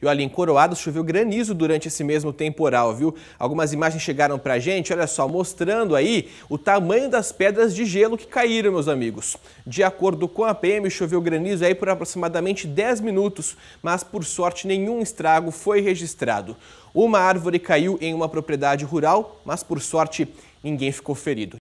E olha, em Coroado choveu granizo durante esse mesmo temporal, viu? Algumas imagens chegaram pra gente, olha só, mostrando aí o tamanho das pedras de gelo que caíram, meus amigos. De acordo com a PM, choveu granizo aí por aproximadamente 10 minutos, mas por sorte nenhum estrago foi registrado. Uma árvore caiu em uma propriedade rural, mas por sorte ninguém ficou ferido.